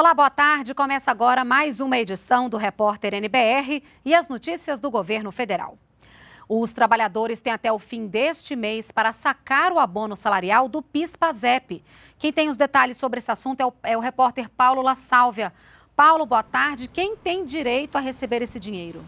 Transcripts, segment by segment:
Olá, boa tarde. Começa agora mais uma edição do Repórter NBR e as notícias do governo federal. Os trabalhadores têm até o fim deste mês para sacar o abono salarial do PIS-PASEP. Quem tem os detalhes sobre esse assunto é o, é o repórter Paulo La Sálvia. Paulo, boa tarde. Quem tem direito a receber esse dinheiro?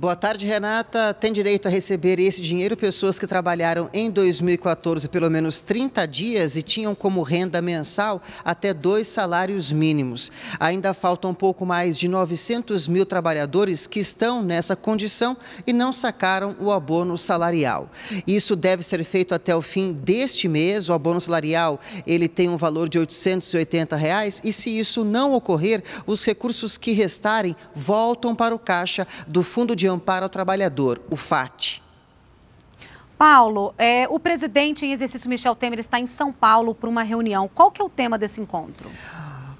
Boa tarde, Renata. Tem direito a receber esse dinheiro pessoas que trabalharam em 2014 pelo menos 30 dias e tinham como renda mensal até dois salários mínimos. Ainda faltam um pouco mais de 900 mil trabalhadores que estão nessa condição e não sacaram o abono salarial. Isso deve ser feito até o fim deste mês. O abono salarial ele tem um valor de R$ 880 reais, e se isso não ocorrer, os recursos que restarem voltam para o caixa do Fundo de para Amparo ao Trabalhador, o FAT. Paulo, é, o presidente em exercício Michel Temer está em São Paulo para uma reunião. Qual que é o tema desse encontro?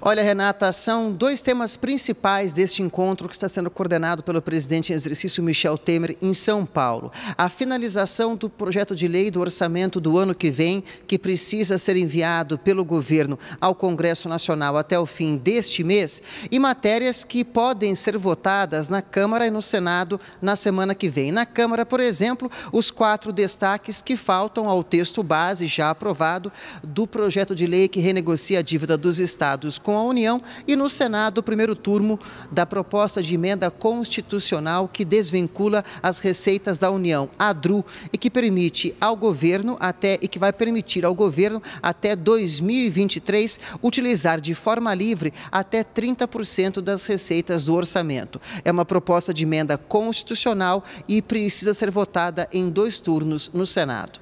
Olha, Renata, são dois temas principais deste encontro que está sendo coordenado pelo presidente em exercício Michel Temer em São Paulo. A finalização do projeto de lei do orçamento do ano que vem, que precisa ser enviado pelo governo ao Congresso Nacional até o fim deste mês, e matérias que podem ser votadas na Câmara e no Senado na semana que vem. Na Câmara, por exemplo, os quatro destaques que faltam ao texto base já aprovado do projeto de lei que renegocia a dívida dos estados com com a União e no Senado o primeiro turno da proposta de emenda constitucional que desvincula as receitas da União, a DRU, e que permite ao governo até e que vai permitir ao governo até 2023 utilizar de forma livre até 30% das receitas do orçamento. É uma proposta de emenda constitucional e precisa ser votada em dois turnos no Senado.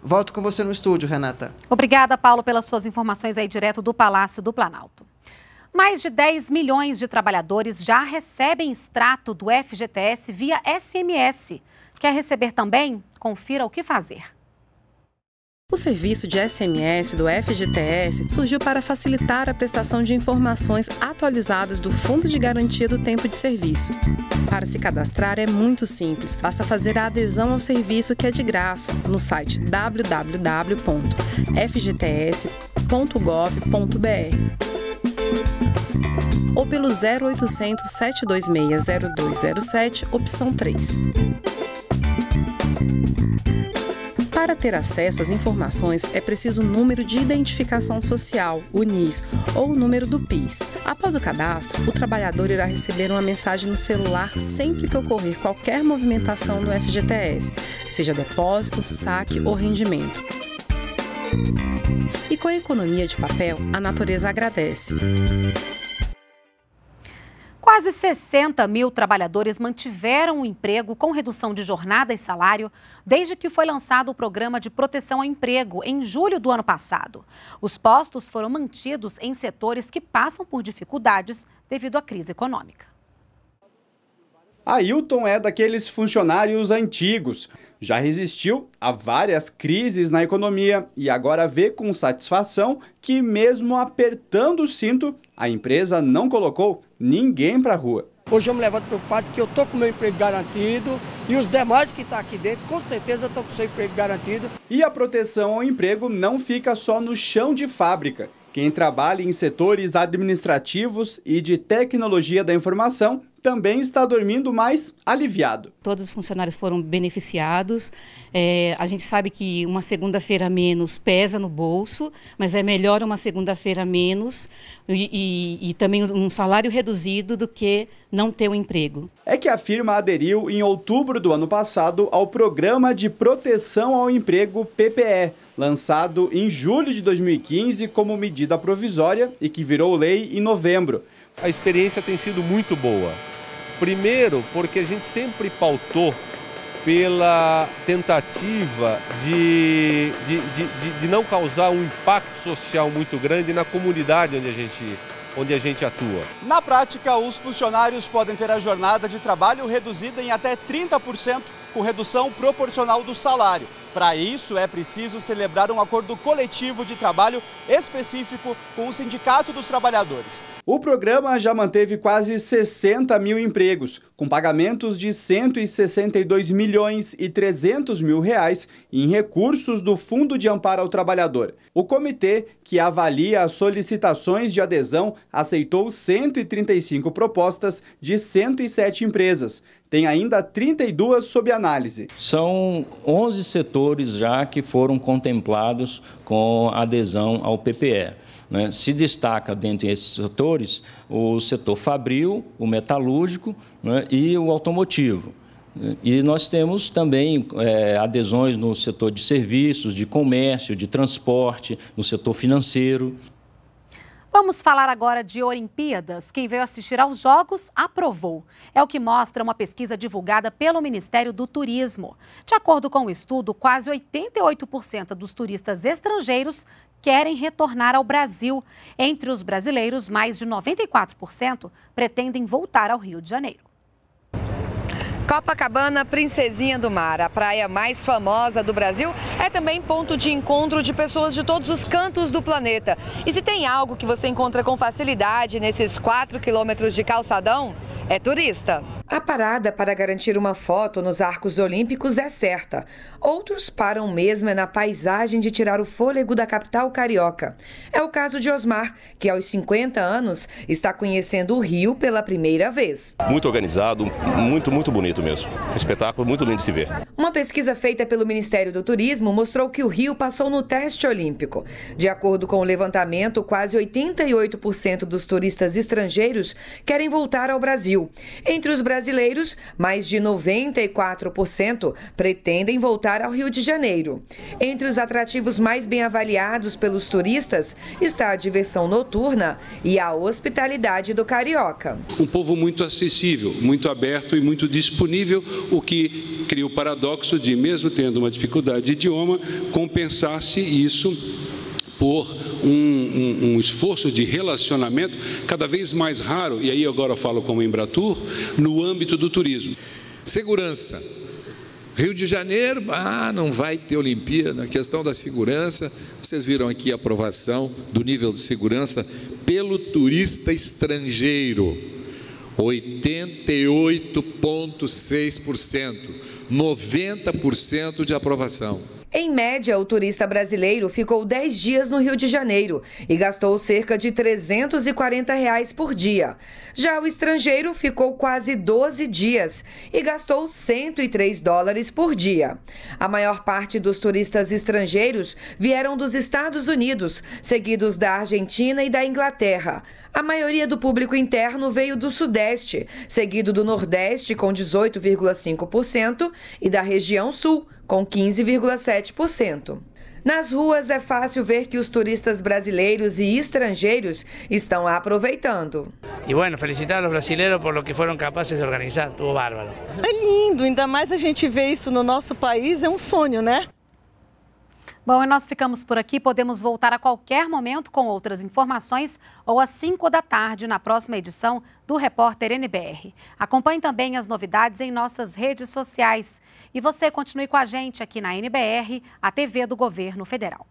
Volto com você no estúdio, Renata. Obrigada, Paulo, pelas suas informações aí direto do Palácio do Planalto. Mais de 10 milhões de trabalhadores já recebem extrato do FGTS via SMS. Quer receber também? Confira o que fazer. O serviço de SMS do FGTS surgiu para facilitar a prestação de informações atualizadas do Fundo de Garantia do Tempo de Serviço. Para se cadastrar é muito simples, basta fazer a adesão ao serviço que é de graça no site www.fgts.gov.br ou pelo 0800 726 0207, opção 3. Para ter acesso às informações, é preciso o número de identificação social, o NIS, ou o número do PIS. Após o cadastro, o trabalhador irá receber uma mensagem no celular sempre que ocorrer qualquer movimentação no FGTS, seja depósito, saque ou rendimento. E com a economia de papel, a natureza agradece. Quase 60 mil trabalhadores mantiveram o emprego com redução de jornada e salário desde que foi lançado o Programa de Proteção ao Emprego em julho do ano passado. Os postos foram mantidos em setores que passam por dificuldades devido à crise econômica. Ailton é daqueles funcionários antigos. Já resistiu a várias crises na economia e agora vê com satisfação que, mesmo apertando o cinto, a empresa não colocou ninguém para a rua. Hoje eu me levanto preocupado que eu estou com meu emprego garantido e os demais que estão tá aqui dentro com certeza estão com seu emprego garantido. E a proteção ao emprego não fica só no chão de fábrica. Quem trabalha em setores administrativos e de tecnologia da informação também está dormindo mais aliviado. Todos os funcionários foram beneficiados. É, a gente sabe que uma segunda-feira menos pesa no bolso, mas é melhor uma segunda-feira menos e, e, e também um salário reduzido do que não ter um emprego. É que a firma aderiu em outubro do ano passado ao Programa de Proteção ao Emprego PPE, lançado em julho de 2015 como medida provisória e que virou lei em novembro. A experiência tem sido muito boa. Primeiro, porque a gente sempre pautou pela tentativa de, de, de, de, não causar um impacto social muito grande na comunidade onde a gente onde a gente atua. Na prática, os funcionários podem ter a jornada de trabalho reduzida em até 30% com redução proporcional do salário. Para isso, é preciso celebrar um acordo coletivo de trabalho específico com o Sindicato dos Trabalhadores. O programa já manteve quase 60 mil empregos, com pagamentos de 162 milhões e 300 mil reais em recursos do Fundo de Amparo ao Trabalhador. O comitê, que avalia as solicitações de adesão, aceitou 135 propostas de 107 empresas tem ainda 32 sob análise. São 11 setores já que foram contemplados com adesão ao PPE. Né? Se destaca dentro desses setores o setor fabril, o metalúrgico né? e o automotivo. E nós temos também é, adesões no setor de serviços, de comércio, de transporte, no setor financeiro. Vamos falar agora de Olimpíadas. Quem veio assistir aos Jogos aprovou. É o que mostra uma pesquisa divulgada pelo Ministério do Turismo. De acordo com o estudo, quase 88% dos turistas estrangeiros querem retornar ao Brasil. Entre os brasileiros, mais de 94% pretendem voltar ao Rio de Janeiro. Copacabana, Princesinha do Mar, a praia mais famosa do Brasil, é também ponto de encontro de pessoas de todos os cantos do planeta. E se tem algo que você encontra com facilidade nesses 4 quilômetros de calçadão, é turista. A parada para garantir uma foto nos arcos olímpicos é certa. Outros param mesmo é na paisagem de tirar o fôlego da capital carioca. É o caso de Osmar, que aos 50 anos está conhecendo o Rio pela primeira vez. Muito organizado, muito, muito bonito mesmo. Um espetáculo muito lindo de se ver. Uma pesquisa feita pelo Ministério do Turismo mostrou que o Rio passou no teste olímpico. De acordo com o levantamento, quase 88% dos turistas estrangeiros querem voltar ao Brasil. Entre os brasileiros, brasileiros, mais de 94% pretendem voltar ao Rio de Janeiro. Entre os atrativos mais bem avaliados pelos turistas está a diversão noturna e a hospitalidade do carioca. Um povo muito acessível, muito aberto e muito disponível, o que cria o paradoxo de, mesmo tendo uma dificuldade de idioma, compensar-se isso por um, um, um, esforço de relacionamento cada vez mais raro, e aí agora eu falo como Embratur, no âmbito do turismo. Segurança. Rio de Janeiro, ah, não vai ter Olimpíada. A questão da segurança, vocês viram aqui a aprovação do nível de segurança pelo turista estrangeiro. 88,6%, 90% de aprovação. Em média, o turista brasileiro ficou 10 dias no Rio de Janeiro e gastou cerca de 340 reais por dia. Já o estrangeiro ficou quase 12 dias e gastou 103 dólares por dia. A maior parte dos turistas estrangeiros vieram dos Estados Unidos, seguidos da Argentina e da Inglaterra. A maioria do público interno veio do Sudeste, seguido do Nordeste, com 18,5%, e da região Sul, com 15,7%. Nas ruas é fácil ver que os turistas brasileiros e estrangeiros estão aproveitando. E bueno, felicitar os brasileiros por lo que foram capazes de organizar, tudo bárbaro. É lindo, ainda mais a gente vê isso no nosso país, é um sonho, né? Bom, e nós ficamos por aqui. Podemos voltar a qualquer momento com outras informações ou às 5 da tarde na próxima edição do Repórter NBR. Acompanhe também as novidades em nossas redes sociais. E você continue com a gente aqui na NBR, a TV do Governo Federal.